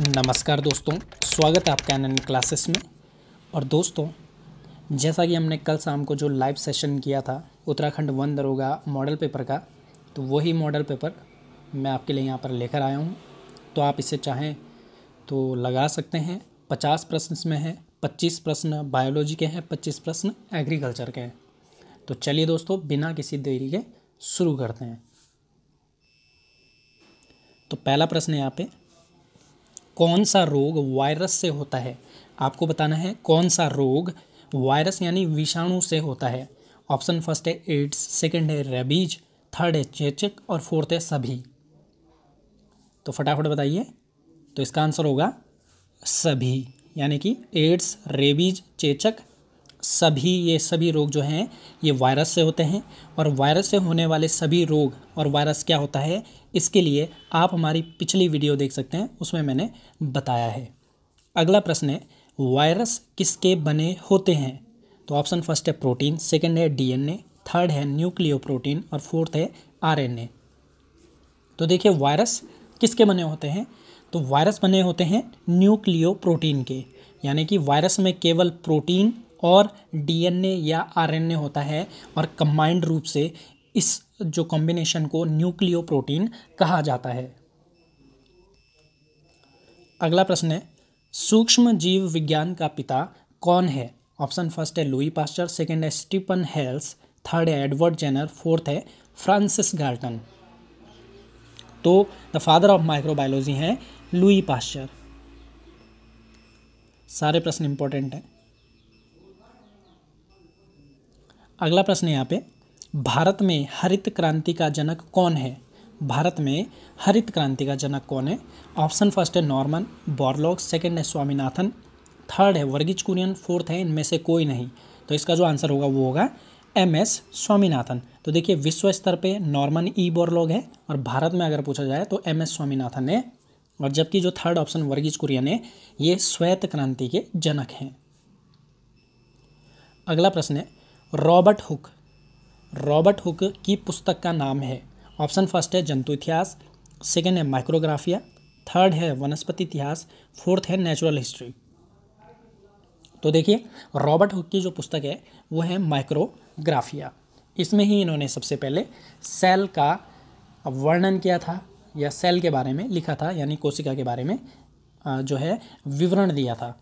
नमस्कार दोस्तों स्वागत है आपका एन क्लासेस में और दोस्तों जैसा कि हमने कल शाम को जो लाइव सेशन किया था उत्तराखंड वन दरोगा मॉडल पेपर का तो वही मॉडल पेपर मैं आपके लिए यहाँ पर लेकर आया हूँ तो आप इसे चाहें तो लगा सकते हैं पचास प्रश्न इसमें हैं पच्चीस प्रश्न बायोलॉजी के हैं पच्चीस प्रश्न एग्रीकल्चर के हैं तो चलिए दोस्तों बिना किसी देरी के शुरू करते हैं तो पहला प्रश्न यहाँ पे कौन सा रोग वायरस से होता है आपको बताना है कौन सा रोग वायरस यानी विषाणु से होता है ऑप्शन फर्स्ट है एड्स सेकंड है रेबीज थर्ड है चेचक और फोर्थ है सभी तो फटाफट बताइए तो इसका आंसर होगा सभी यानी कि एड्स रेबीज चेचक सभी ये सभी रोग जो हैं ये वायरस से होते हैं और वायरस से होने वाले सभी रोग और वायरस क्या होता है इसके लिए आप हमारी पिछली वीडियो देख सकते हैं उसमें मैंने बताया है अगला प्रश्न है वायरस किसके बने होते हैं तो ऑप्शन फर्स्ट है प्रोटीन सेकंड है डीएनए थर्ड है न्यूक्लियो प्रोटीन और फोर्थ है आरएनए तो देखिए वायरस किसके बने होते हैं तो वायरस बने होते हैं न्यूक्लियो प्रोटीन के यानी कि वायरस में केवल प्रोटीन और डीएनए या आरएनए होता है और कंबाइंड रूप से इस जो कॉम्बिनेशन को न्यूक्लियो प्रोटीन कहा जाता है अगला प्रश्न है सूक्ष्म जीव विज्ञान का पिता कौन है ऑप्शन फर्स्ट है लुई पास्टर सेकेंड है स्टीफन हेल्स थर्ड है एडवर्ड जेनर फोर्थ है फ्रांसिस गार्टन तो द फादर ऑफ माइक्रोबायोलॉजी हैं लुई पास्चर सारे प्रश्न इंपॉर्टेंट हैं अगला प्रश्न यहाँ पे भारत में हरित क्रांति का जनक कौन है भारत में हरित क्रांति का जनक कौन है ऑप्शन फर्स्ट है नॉर्मन बॉर्लॉग सेकेंड है स्वामीनाथन थर्ड है वर्गीज कुरियन फोर्थ है इनमें से कोई नहीं तो इसका जो आंसर होगा वो होगा एम एस स्वामीनाथन तो देखिए विश्व स्तर पे नॉर्मन ई बोरलॉग है और भारत में अगर पूछा जाए तो एम एस स्वामीनाथन है और जबकि जो थर्ड ऑप्शन वर्गीज कुरियन है ये श्वेत क्रांति के जनक हैं अगला प्रश्न है रॉबर्ट हुक रॉबर्ट हुक की पुस्तक का नाम है ऑप्शन फर्स्ट है जंतु इतिहास सेकेंड है माइक्रोग्राफिया थर्ड है वनस्पति इतिहास फोर्थ है नेचुरल हिस्ट्री तो देखिए रॉबर्ट हुक की जो पुस्तक है वो है माइक्रोग्राफिया इसमें ही इन्होंने सबसे पहले सेल का वर्णन किया था या सेल के बारे में लिखा था यानी कोशिका के बारे में जो है विवरण दिया था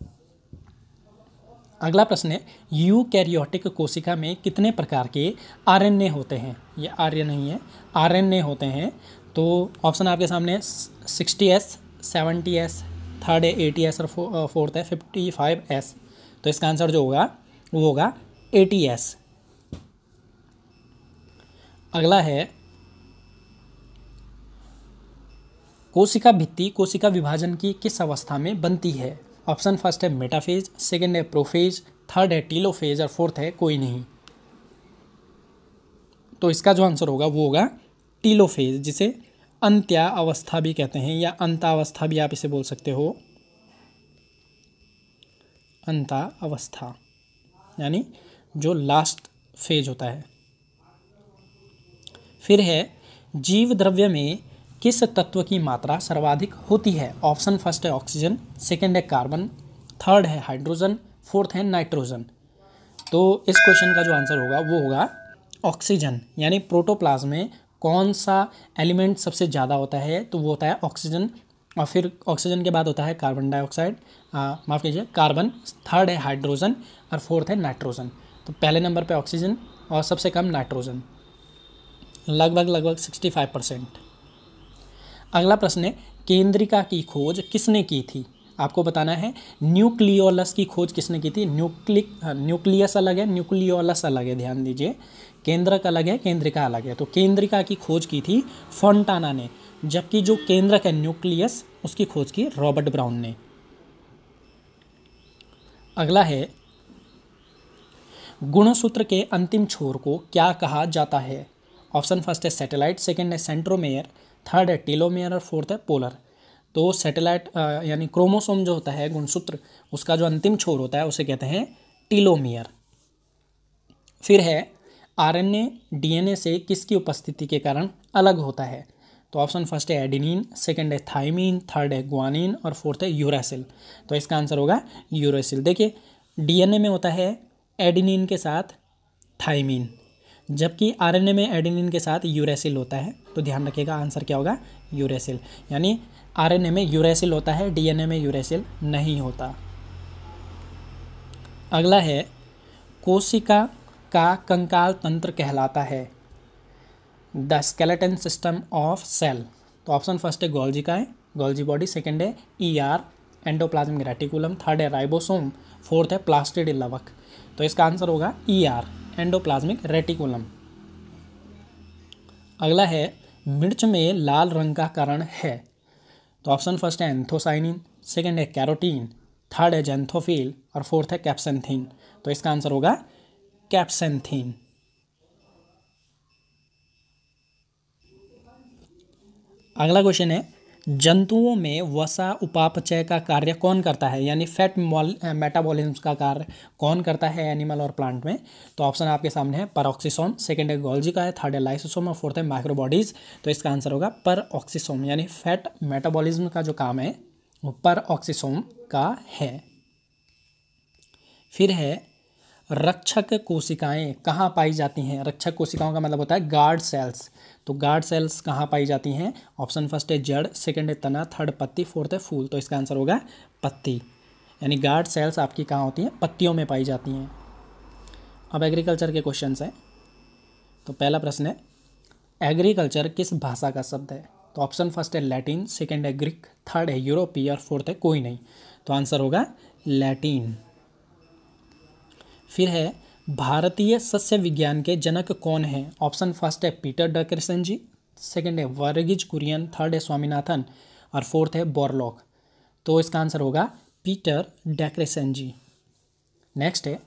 अगला प्रश्न है यूकैरियोटिक कोशिका में कितने प्रकार के आरएनए होते हैं ये आर्य नहीं है आरएनए होते हैं तो ऑप्शन आपके सामने sixties seventies third है एटी एस और फोर्थ है फिफ्टी फाइव एस तो इसका आंसर जो होगा वो होगा एटी एस अगला है कोशिका भित्ति कोशिका विभाजन की किस अवस्था में बनती है ऑप्शन फर्स्ट है मेटाफेज सेकेंड है प्रोफेज थर्ड है टीलोफेज और फोर्थ है कोई नहीं तो इसका जो आंसर होगा वो होगा टीलोफेज जिसे अंत्या अवस्था भी कहते हैं या अंतावस्था भी आप इसे बोल सकते हो अंता अवस्था यानी जो लास्ट फेज होता है फिर है जीव द्रव्य में किस तत्व की मात्रा सर्वाधिक होती है ऑप्शन फर्स्ट है ऑक्सीजन सेकेंड है कार्बन थर्ड है हाइड्रोजन फोर्थ है नाइट्रोजन तो इस क्वेश्चन का जो आंसर होगा वो होगा ऑक्सीजन यानी प्रोटोप्लाज्म में कौन सा एलिमेंट सबसे ज़्यादा होता है तो वो होता है ऑक्सीजन और फिर ऑक्सीजन के बाद होता है कार्बन डाइऑक्साइड माफ़ कीजिए कार्बन थर्ड है हाइड्रोजन और फोर्थ है नाइट्रोजन तो पहले नंबर पे ऑक्सीजन और सबसे कम नाइट्रोजन लगभग लगभग सिक्सटी फाइव परसेंट अगला प्रश्न है केंद्रिका की खोज किसने की थी आपको बताना है न्यूक्लियोलस की खोज किसने की थी न्यूक्लिक हाँ, न्यूक्लियस अलग है न्यूक्लियोलस अलग है ध्यान दीजिए केंद्रक अलग है केंद्रिका अलग है तो केंद्रिका की खोज की थी फोंटाना ने जबकि जो केंद्रक है न्यूक्लियस उसकी खोज की रॉबर्ट ब्राउन ने अगला है गुणसूत्र के अंतिम छोर को क्या कहा जाता है ऑप्शन फर्स्ट है सैटेलाइट सेकेंड है सेंट्रोमेयर थर्ड है टीलोमेयर और फोर्थ है पोलर तो सैटेलाइट यानी क्रोमोसोम जो होता है गुणसूत्र उसका जो अंतिम छोर होता है उसे कहते हैं टीलोमियर फिर है आरएनए डीएनए से किसकी उपस्थिति के कारण अलग होता है तो ऑप्शन फर्स्ट है एडिनिन सेकंड है थाइमिन थर्ड है ग्वानिन और फोर्थ है यूरासिल तो इसका आंसर होगा यूरासिल देखिए डीएनए में होता है एडिनिन के साथ थाइमिन जबकि आरएनए में एडिनिन के साथ यूरेसिल होता है तो ध्यान रखिएगा आंसर क्या होगा यूरेसिल यानी आरएनए में यूरेसिल होता है डीएनए में यूरेसिल नहीं होता अगला है कोशिका का कंकाल तंत्र कहलाता है the skeleton system of cell तो ऑप्शन फर्स्ट है गोल्जी का है गोल्जी बॉडी सेकेंड है E R endoplasmic reticulum third है राइबोसोम फोर्थ है प्लास्टिड लवक तो इसका आंसर होगा E e R endoplasmic reticulum अगला है मिर्च में लाल रंग का कारण है तो ऑप्शन फर्स्ट है एंथोसाइनिन सेकेंड है कैरोटीन थर्ड है जेंथोफील और फोर्थ है कैप्सेंथीन तो इसका आंसर होगा कैप्सेंथीन अगला क्वेश्चन है जंतुओं में वसा उपापचय का कार्य कौन करता है यानी फैट मेटाबॉलिज्म का कार्य कौन करता है एनिमल और प्लांट में तो ऑप्शन आपके सामने है परऑक्सीसोम सेकेंड है गोल्जी का है थर्ड है लाइसोसोम और फोर्थ है माइक्रोबॉडीज तो इसका आंसर होगा ऑक्सीसोम यानी फैट मेटाबॉलिज्म का जो काम है वो परऑक्सीसोम का है फिर है रक्षक कोशिकाएं कहाँ पाई जाती हैं रक्षक कोशिकाओं का मतलब होता है गार्ड सेल्स तो गार्ड सेल्स कहाँ पाई जाती हैं ऑप्शन फर्स्ट है जड़ सेकेंड है तना थर्ड पत्ती फोर्थ है फूल तो इसका आंसर होगा पत्ती यानी गार्ड सेल्स आपकी कहाँ होती हैं पत्तियों में पाई जाती हैं अब एग्रीकल्चर के क्वेश्चन हैं तो पहला प्रश्न है एग्रीकल्चर किस भाषा का शब्द है तो ऑप्शन फर्स्ट है लैटिन सेकेंड है ग्रीक थर्ड है यूरोपीय और फोर्थ है कोई नहीं तो आंसर होगा लैटिन फिर है भारतीय सस्य विज्ञान के जनक कौन हैं ऑप्शन फर्स्ट है पीटर डकरसन जी सेकंड है वर्गिज कुरियन थर्ड है स्वामीनाथन और फोर्थ है बोरलॉक तो इसका आंसर होगा पीटर डेकरेसन जी नेक्स्ट है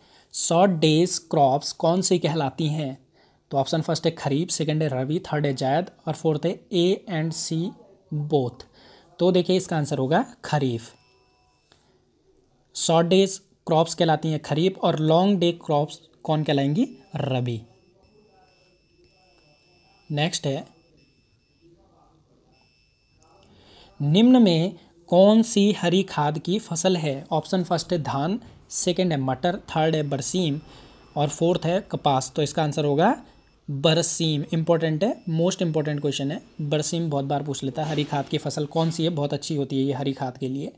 शॉर्ट डेज क्रॉप्स कौन सी कहलाती हैं तो ऑप्शन फर्स्ट है खरीफ सेकंड है रवि थर्ड है जायद और फोर्थ है ए एंड सी बोथ तो देखिए इसका आंसर होगा खरीफ शॉर्ट डेज क्रॉप्स कहलाती हैं खरीफ और लॉन्ग डे क्रॉप्स कौन कहलाएंगी रबी नेक्स्ट है निम्न में कौन सी हरी खाद की फसल है ऑप्शन फर्स्ट है धान सेकंड है मटर थर्ड है बरसीम और फोर्थ है कपास तो इसका आंसर होगा बरसीम इंपॉर्टेंट है मोस्ट इंपॉर्टेंट क्वेश्चन है बरसीम बहुत बार पूछ लेता है हरी खाद की फसल कौन सी है बहुत अच्छी होती है ये हरी खाद के लिए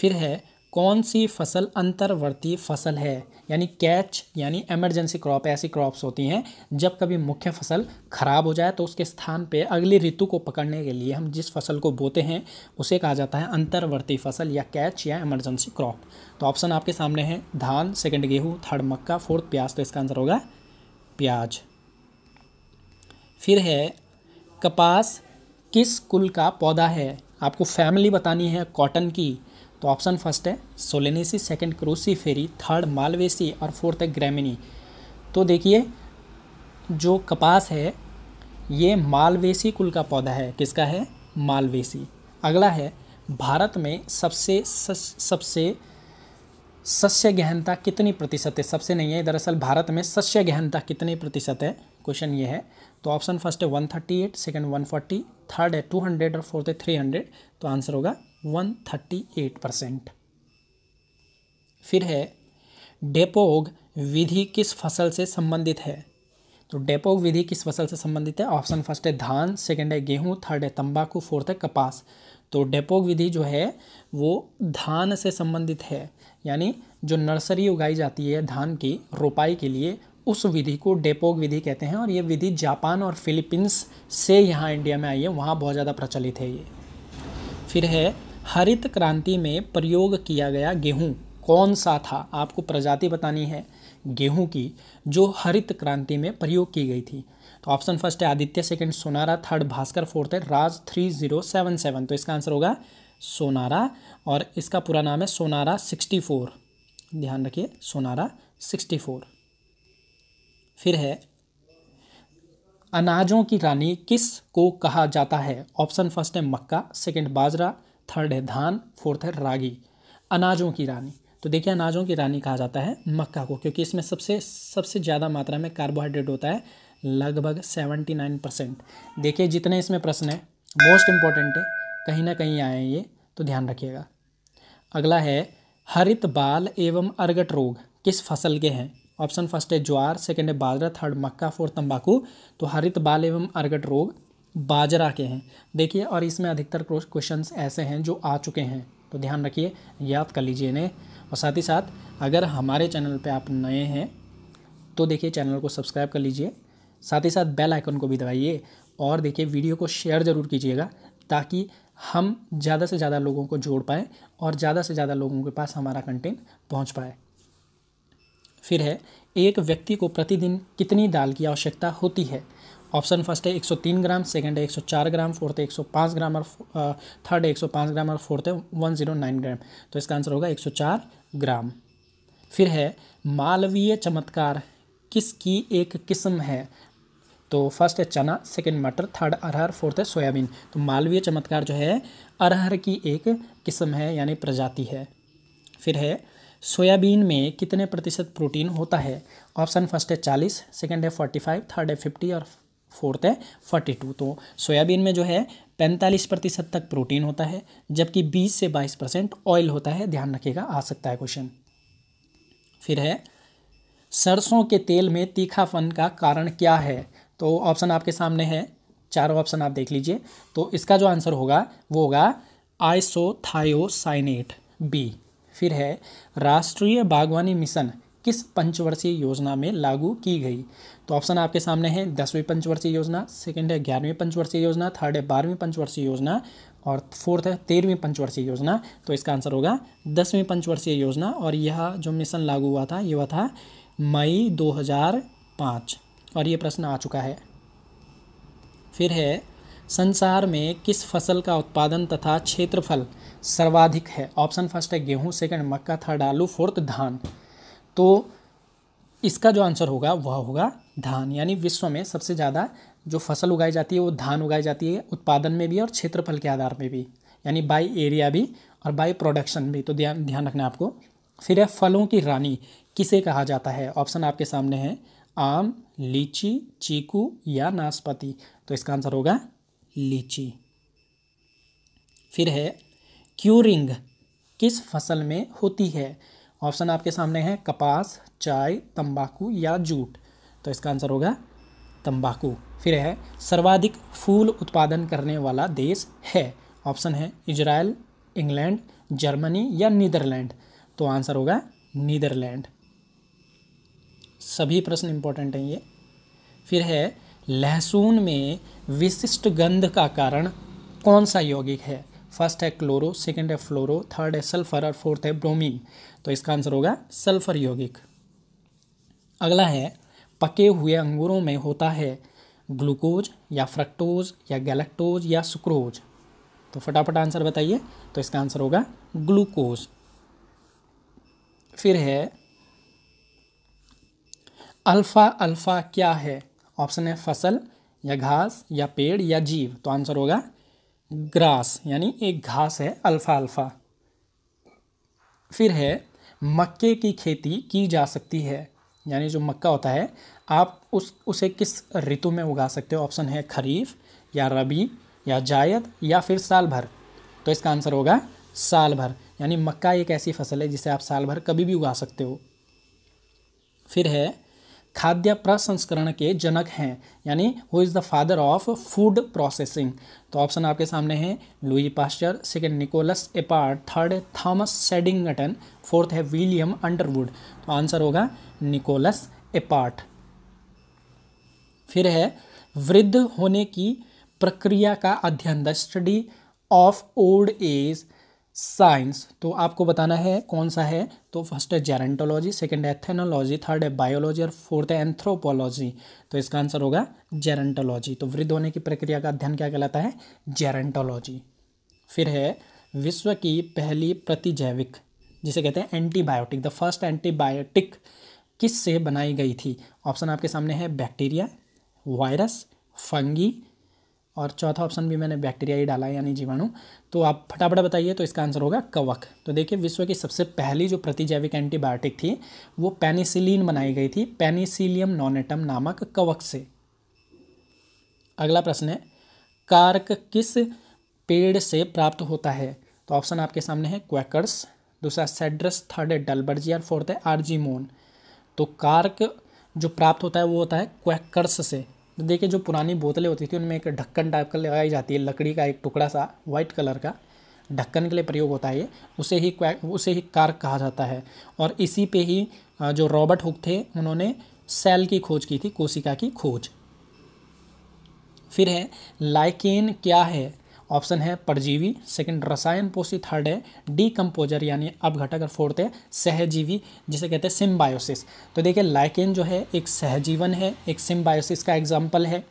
फिर है कौन सी फसल अंतर्वर्ती फसल है यानी कैच यानी एमरजेंसी क्रॉप ऐसी क्रॉप्स होती हैं जब कभी मुख्य फसल खराब हो जाए तो उसके स्थान पे अगली ऋतु को पकड़ने के लिए हम जिस फसल को बोते हैं उसे कहा जाता है अंतर्वर्ती फसल या कैच या एमरजेंसी क्रॉप तो ऑप्शन आपके सामने है धान सेकेंड गेहूँ थर्ड मक्का फोर्थ प्याज तो इसका आंसर होगा प्याज फिर है कपास किस कुल का पौधा है आपको फैमिली बतानी है कॉटन की तो ऑप्शन फर्स्ट है सोलेनेसी सेकंड फेरी थर्ड मालवेसी और फोर्थ है ग्रेमिनी तो देखिए जो कपास है ये मालवेसी कुल का पौधा है किसका है मालवेसी अगला है भारत में सबसे सबसे सस्य गहनता कितनी प्रतिशत है सबसे नहीं है दरअसल भारत में सस्य गहनता कितने प्रतिशत है क्वेश्चन ये है तो ऑप्शन फर्स्ट है one thirty eight second one forty third है टू हंड्रेड और फोर्थ है थ्री हंड्रेड तो आंसर होगा वन थर्टी एट परसेंट फिर है डेपोग विधि किस फसल से संबंधित है तो डेपोग विधि किस फसल से संबंधित है ऑप्शन फर्स्ट है धान सेकंड है गेहूं थर्ड है तंबाकू फोर्थ है कपास तो डेपोग विधि जो है वो धान से संबंधित है यानी जो नर्सरी उगाई जाती है धान की रोपाई के लिए उस विधि को डेपोग विधि कहते हैं और ये विधि जापान और फिलीपींस से यहाँ इंडिया में आई है वहाँ बहुत ज़्यादा प्रचलित है ये फिर है हरित क्रांति में प्रयोग किया गया गेहूँ कौन सा था आपको प्रजाति बतानी है गेहूँ की जो हरित क्रांति में प्रयोग की गई थी तो ऑप्शन फर्स्ट है Aditya second Sonara third Bhaskar fourth है Raj three zero seven seven तो इसका आंसर होगा सोनारा और इसका पूरा नाम है सोनारा सिक्सटी फोर ध्यान रखिए सोनारा सिक्सटी फोर फिर है अनाजों की रानी किस को कहा जाता है ऑप्शन फर्स्ट है मक्का सेकंड बाजरा थर्ड है धान फोर्थ है रागी अनाजों की रानी तो देखिए अनाजों की रानी कहा जाता है मक्का को क्योंकि इसमें सबसे सबसे ज़्यादा मात्रा में कार्बोहाइड्रेट होता है लगभग सेवेंटी नाइन परसेंट देखिए जितने इसमें प्रश्न हैं मोस्ट इम्पॉर्टेंट है कहीं ना कहीं आए हैं ये तो ध्यान रखिएगा अगला है हरित बाल एवं अर्गट रोग किस फसल के हैं ऑप्शन फर्स्ट है ज्वार सेकेंड है बाजरा थर्ड मक्का फोर्थ तंबाकू तो हरित बाल एवं अर्गट रोग बाजरा के हैं देखिए और इसमें अधिकतर क्वेश्चन ऐसे हैं जो आ चुके हैं तो ध्यान रखिए याद कर लीजिए इन्हें और साथ ही साथ अगर हमारे चैनल पर आप नए हैं तो देखिए चैनल को सब्सक्राइब कर लीजिए साथ ही साथ बेल आइकन को भी दबाइए और देखिए वीडियो को शेयर ज़रूर कीजिएगा ताकि हम ज़्यादा से ज़्यादा लोगों को जोड़ पाएँ और ज़्यादा से ज़्यादा लोगों के पास हमारा कंटेंट पहुँच पाए फिर है एक व्यक्ति को प्रतिदिन कितनी दाल की आवश्यकता होती है ऑप्शन फर्स्ट है 103 ग्राम सेकंड है 104 ग्राम फोर्थ है 105 ग्राम और थर्ड है 105 ग्राम और फोर्थ है 109 ग्राम तो इसका आंसर होगा 104 ग्राम फिर है मालवीय चमत्कार किसकी एक किस्म है तो फर्स्ट है चना सेकंड मटर थर्ड अरहर फोर्थ है सोयाबीन तो मालवीय चमत्कार जो है अरहर की एक किस्म है यानी प्रजाति है फिर है सोयाबीन में कितने प्रतिशत प्रोटीन होता है ऑप्शन फर्स्ट है चालीस सेकेंड है फोर्टी फाइव थर्ड है फिफ्टी और फोर्थ है फोर्टी टू तो सोयाबीन में जो है पैंतालीस प्रतिशत तक प्रोटीन होता है जबकि बीस से बाईस परसेंट ऑयल होता है ध्यान रखिएगा आ सकता है क्वेश्चन फिर है सरसों के तेल में तीखापन का कारण क्या है तो ऑप्शन आपके सामने है चारों ऑप्शन आप देख लीजिए तो इसका जो आंसर होगा वो होगा आइसोथायोसाइनेट बी फिर है राष्ट्रीय बागवानी मिशन किस पंचवर्षीय योजना में लागू की गई तो ऑप्शन आपके सामने है दसवीं पंचवर्षीय योजना सेकंड है ग्यारहवीं पंचवर्षीय योजना थर्ड है बारहवीं पंचवर्षीय योजना और फोर्थ है तेरहवीं पंचवर्षीय योजना तो इसका आंसर होगा दसवीं पंचवर्षीय योजना और यह जो मिशन लागू हुआ था ये हुआ था मई दो और ये प्रश्न आ चुका है फिर है संसार में किस फसल का उत्पादन तथा क्षेत्रफल सर्वाधिक है ऑप्शन फर्स्ट है गेहूं सेकंड मक्का थर्ड आलू फोर्थ धान तो इसका जो आंसर होगा वह होगा धान यानी विश्व में सबसे ज़्यादा जो फसल उगाई जाती है वो धान उगाई जाती है उत्पादन में भी और क्षेत्रफल के आधार में भी यानी बाई एरिया भी और बाई प्रोडक्शन भी तो ध्यान ध्यान रखना आपको फिर है फलों की रानी किसे कहा जाता है ऑप्शन आपके सामने है आम लीची चीकू या नाशपाती तो इसका आंसर होगा लीची फिर है क्यूरिंग किस फसल में होती है ऑप्शन आपके सामने है कपास चाय तंबाकू या जूट तो इसका आंसर होगा तंबाकू फिर है सर्वाधिक फूल उत्पादन करने वाला देश है ऑप्शन है इजराइल इंग्लैंड जर्मनी या नीदरलैंड तो आंसर होगा नीदरलैंड सभी प्रश्न इंपॉर्टेंट हैं ये फिर है लहसुन में विशिष्ट गंध का कारण कौन सा यौगिक है फर्स्ट है क्लोरो सेकंड है फ्लोरो थर्ड है सल्फर और फोर्थ है ब्रोमीन तो इसका आंसर होगा सल्फर यौगिक अगला है पके हुए अंगूरों में होता है ग्लूकोज या फ्रक्टोज या गैलेक्टोज या सुक्रोज तो फटाफट आंसर बताइए तो इसका आंसर होगा ग्लूकोज फिर है अल्फ़ा अल्फ़ा क्या है ऑप्शन है फसल या घास या पेड़ या जीव तो आंसर होगा ग्रास यानी एक घास है अल्फ़ा अल्फ़ा फिर है मक्के की खेती की जा सकती है यानी जो मक्का होता है आप उस उसे किस ऋतु में उगा सकते हो ऑप्शन है खरीफ या रबी या जायद या फिर साल भर तो इसका आंसर होगा साल भर यानी मक्का एक ऐसी फसल है जिसे आप साल भर कभी भी उगा सकते हो फिर है खाद्य प्रसंस्करण के जनक हैं यानी who is the father of food processing तो ऑप्शन आपके सामने हैं Louis Pasteur second Nicolas Appert third है थॉमस सेडिंगटन फोर्थ है विलियम अंडरवुड तो आंसर होगा निकोलस एपार्ट फिर है वृद्ध होने की प्रक्रिया का अध्ययन the study of old age science तो आपको बताना है कौन सा है तो फर्स्ट है जेरेंटोलॉजी सेकंड है एथेनोलॉजी थर्ड है बायोलॉजी और फोर्थ है एंथ्रोपोलॉजी तो इसका आंसर होगा जेरेंटोलॉजी तो वृद्ध होने की प्रक्रिया का अध्ययन क्या कहलाता है जेरेंटोलॉजी फिर है विश्व की पहली प्रतिजैविक जिसे कहते हैं एंटीबायोटिक द फर्स्ट एंटीबायोटिक किस से बनाई गई थी ऑप्शन आपके सामने है बैक्टीरिया वायरस फंगी और चौथा ऑप्शन भी मैंने बैक्टीरिया ही डाला है यानी जीवाणु तो आप फटाफट बताइए तो इसका आंसर होगा कवक तो देखिए विश्व की सबसे पहली जो प्रतिजैविक एंटीबायोटिक थी वो पेनिसिलिन बनाई गई थी पेनिसिलियम नॉनेटम नामक कवक से अगला प्रश्न है कार्क किस पेड़ से प्राप्त होता है तो ऑप्शन आपके सामने है क्वेकर्स दूसरा सेड्रस थर्ड है डलबर्जी और फोर्थ है आर्जीमोन तो कार्क जो प्राप्त होता है वो होता है क्वेकर्स से तो देखिए जो पुरानी बोतलें होती थी उनमें एक ढक्कन टाइप का लगाई जाती है लकड़ी का एक टुकड़ा सा वाइट कलर का ढक्कन के लिए प्रयोग होता है ये उसे ही उसे ही कार्क कहा जाता है और इसी पे ही जो रॉबर्ट हुक थे उन्होंने सेल की खोज की थी कोशिका की खोज फिर है लाइकेन क्या है ऑप्शन है परजीवी सेकंड रसायन पोषी थर्ड है डीकम्पोजर यानी अपघटक और फोर्थ है सहजीवी जिसे कहते हैं सिम्बायोसिस तो देखिए लाइकेन जो है एक सहजीवन है एक सिम्बायोसिस का एग्जाम्पल है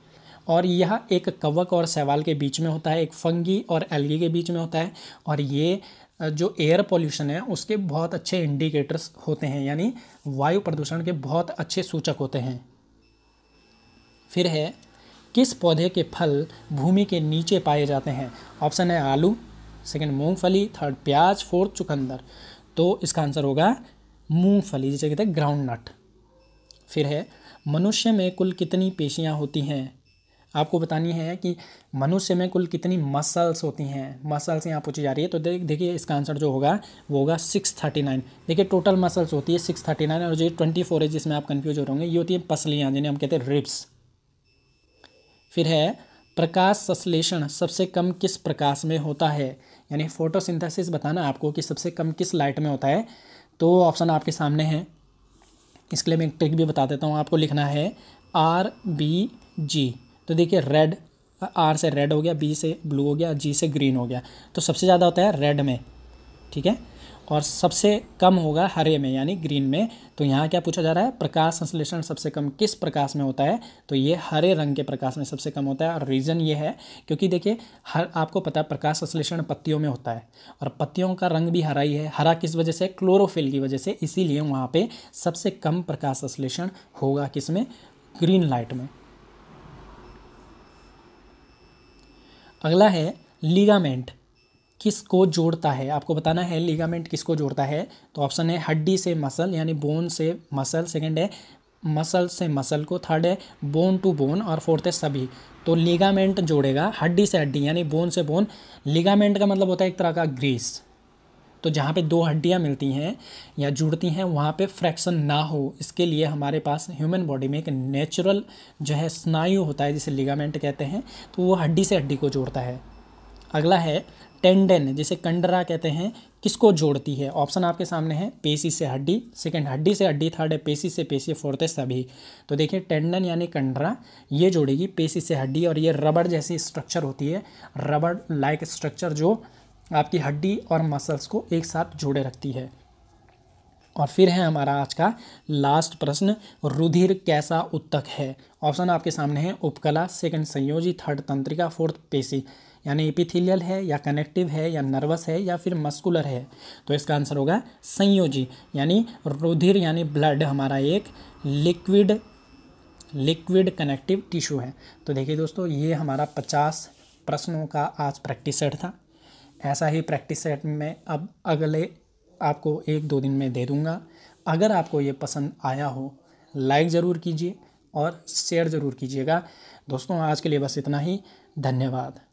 और यह एक कवक और सवाल के बीच में होता है एक फंगी और एलगी के बीच में होता है और ये जो एयर पोल्यूशन है उसके बहुत अच्छे इंडिकेटर्स होते हैं यानी वायु प्रदूषण के बहुत अच्छे सूचक होते हैं फिर है किस पौधे के फल भूमि के नीचे पाए जाते हैं ऑप्शन है आलू सेकंड मूंगफली थर्ड प्याज फोर्थ चुकंदर तो इसका आंसर होगा मूंगफली जिसे कहते हैं ग्राउंड नट फिर है मनुष्य में कुल कितनी पेशियाँ होती हैं आपको बतानी है कि मनुष्य में कुल कितनी मसल्स होती हैं मसल्स यहाँ पूछी जा रही है तो देख देखिए इसका आंसर जो होगा वो होगा सिक्स थर्टी नाइन देखिए टोटल मसल्स होती है सिक्स थर्टी नाइन और जो ट्वेंटी फोर है जिसमें आप कन्फ्यूज हो रहे होंगे ये होती है पसलियाँ जिन्हें हम कहते हैं रिप्स फिर है प्रकाश संश्लेषण सबसे कम किस प्रकाश में होता है यानी फोटोसिंथेसिस बताना आपको कि सबसे कम किस लाइट में होता है तो ऑप्शन आपके सामने है इसके लिए मैं एक ट्रिक भी बता देता हूँ आपको लिखना है आर बी जी तो देखिए रेड आर से रेड हो गया बी से ब्लू हो गया जी से ग्रीन हो गया तो सबसे ज़्यादा होता है रेड में ठीक है और सबसे कम होगा हरे में यानी ग्रीन में तो यहाँ क्या पूछा जा रहा है प्रकाश संश्लेषण सबसे कम किस प्रकाश में होता है तो ये हरे रंग के प्रकाश में सबसे कम होता है और रीज़न ये है क्योंकि देखिए हर आपको पता है प्रकाश संश्लेषण पत्तियों में होता है और पत्तियों का रंग भी हरा ही है हरा किस वजह से क्लोरोफिल की वजह से इसीलिए वहाँ पर सबसे कम प्रकाश संश्लेषण होगा किस में ग्रीन लाइट में अगला है लीगामेंट किसको जोड़ता है आपको बताना है लिगामेंट किसको जोड़ता है तो ऑप्शन है हड्डी से मसल यानी बोन से मसल सेकंड है मसल से मसल को थर्ड है बोन टू बोन और फोर्थ है सभी तो लिगामेंट जोड़ेगा हड्डी से हड्डी यानी बोन से बोन लिगामेंट का मतलब होता है एक तरह का ग्रीस तो जहाँ पे दो हड्डियाँ मिलती हैं या जुड़ती हैं वहाँ पे फ्रैक्शन ना हो इसके लिए हमारे पास ह्यूमन बॉडी में एक नेचुरल जो है स्नायु होता है जिसे लिगामेंट कहते हैं तो वो हड्डी से हड्डी को जोड़ता है अगला है टेंडन जिसे कंडरा कहते हैं किसको जोड़ती है ऑप्शन आपके सामने है पेशी से हड्डी सेकंड हड्डी से हड्डी थर्ड है पेशी से पेशी फोर्थ है सभी तो देखिए टेंडन यानी कंडरा ये जोड़ेगी पेशी से हड्डी और ये रबड़ जैसी स्ट्रक्चर होती है रबड़ लाइक स्ट्रक्चर जो आपकी हड्डी और मसल्स को एक साथ जोड़े रखती है और फिर है हमारा आज का लास्ट प्रश्न रुधिर कैसा उत्तक है ऑप्शन आपके सामने है उपकला सेकंड संयोजी थर्ड तंत्रिका फोर्थ पेशी यानी एपिथेलियल है या कनेक्टिव है या नर्वस है या फिर मस्कुलर है तो इसका आंसर होगा संयोजी यानी रुधिर यानी ब्लड हमारा एक लिक्विड लिक्विड कनेक्टिव टिश्यू है तो देखिए दोस्तों ये हमारा पचास प्रश्नों का आज प्रैक्टिस सेट था ऐसा ही प्रैक्टिस सेट में अब अगले आपको एक दो दिन में दे दूँगा अगर आपको ये पसंद आया हो लाइक ज़रूर कीजिए और शेयर ज़रूर कीजिएगा दोस्तों आज के लिए बस इतना ही धन्यवाद